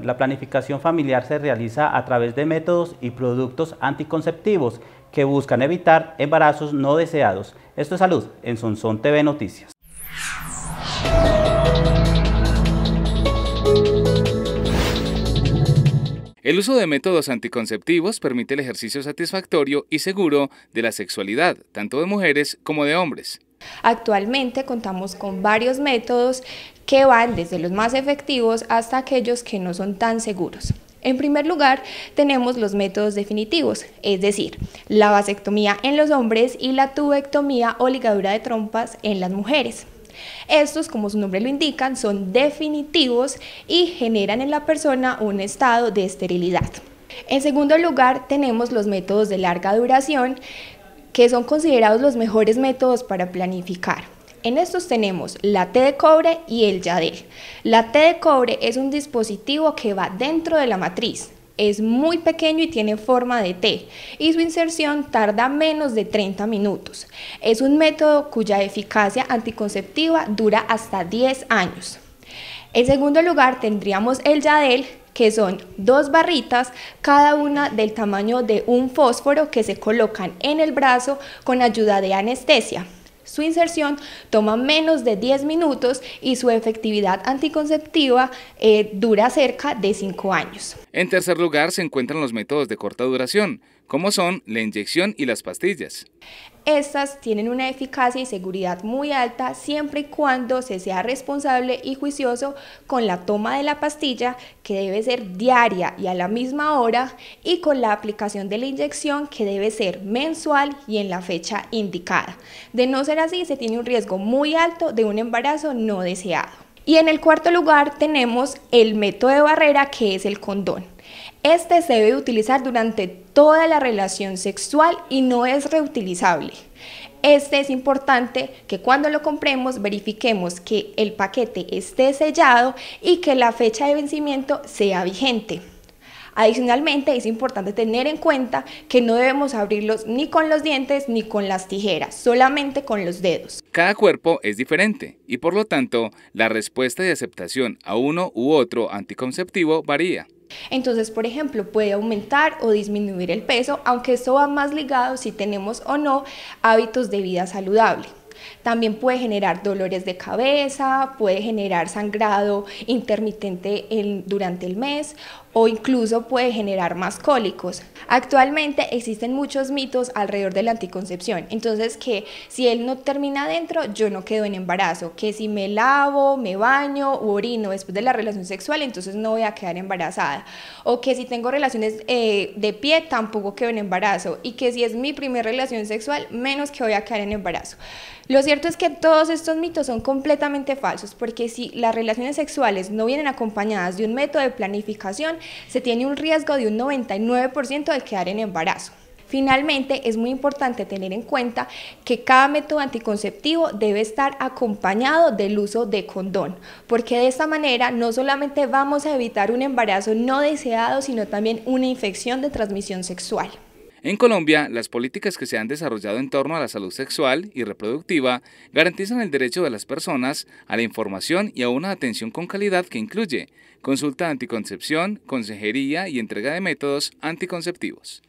La planificación familiar se realiza a través de métodos y productos anticonceptivos que buscan evitar embarazos no deseados. Esto es Salud en Sonsón TV Noticias. El uso de métodos anticonceptivos permite el ejercicio satisfactorio y seguro de la sexualidad, tanto de mujeres como de hombres. Actualmente contamos con varios métodos que van desde los más efectivos hasta aquellos que no son tan seguros. En primer lugar, tenemos los métodos definitivos, es decir, la vasectomía en los hombres y la tubectomía o ligadura de trompas en las mujeres. Estos, como su nombre lo indica, son definitivos y generan en la persona un estado de esterilidad. En segundo lugar, tenemos los métodos de larga duración, que son considerados los mejores métodos para planificar. En estos tenemos la T de cobre y el Yadel. La T de cobre es un dispositivo que va dentro de la matriz. Es muy pequeño y tiene forma de T y su inserción tarda menos de 30 minutos. Es un método cuya eficacia anticonceptiva dura hasta 10 años. En segundo lugar tendríamos el YADEL, que son dos barritas, cada una del tamaño de un fósforo que se colocan en el brazo con ayuda de anestesia. Su inserción toma menos de 10 minutos y su efectividad anticonceptiva eh, dura cerca de 5 años. En tercer lugar se encuentran los métodos de corta duración, como son la inyección y las pastillas. Estas tienen una eficacia y seguridad muy alta siempre y cuando se sea responsable y juicioso con la toma de la pastilla, que debe ser diaria y a la misma hora, y con la aplicación de la inyección, que debe ser mensual y en la fecha indicada. De no ser así, se tiene un riesgo muy alto de un embarazo no deseado. Y en el cuarto lugar tenemos el método de barrera, que es el condón. Este se debe utilizar durante toda la relación sexual y no es reutilizable. Este es importante que cuando lo compremos verifiquemos que el paquete esté sellado y que la fecha de vencimiento sea vigente. Adicionalmente es importante tener en cuenta que no debemos abrirlos ni con los dientes ni con las tijeras, solamente con los dedos. Cada cuerpo es diferente y por lo tanto la respuesta de aceptación a uno u otro anticonceptivo varía. Entonces, por ejemplo, puede aumentar o disminuir el peso, aunque esto va más ligado si tenemos o no hábitos de vida saludable. También puede generar dolores de cabeza, puede generar sangrado intermitente durante el mes o incluso puede generar más cólicos. Actualmente existen muchos mitos alrededor de la anticoncepción, entonces que si él no termina adentro yo no quedo en embarazo, que si me lavo, me baño u orino después de la relación sexual, entonces no voy a quedar embarazada, o que si tengo relaciones eh, de pie, tampoco quedo en embarazo, y que si es mi primera relación sexual, menos que voy a quedar en embarazo. Lo cierto es que todos estos mitos son completamente falsos, porque si las relaciones sexuales no vienen acompañadas de un método de planificación, se tiene un riesgo de un 99% de quedar en embarazo. Finalmente, es muy importante tener en cuenta que cada método anticonceptivo debe estar acompañado del uso de condón, porque de esta manera no solamente vamos a evitar un embarazo no deseado, sino también una infección de transmisión sexual. En Colombia, las políticas que se han desarrollado en torno a la salud sexual y reproductiva garantizan el derecho de las personas a la información y a una atención con calidad que incluye consulta anticoncepción, consejería y entrega de métodos anticonceptivos.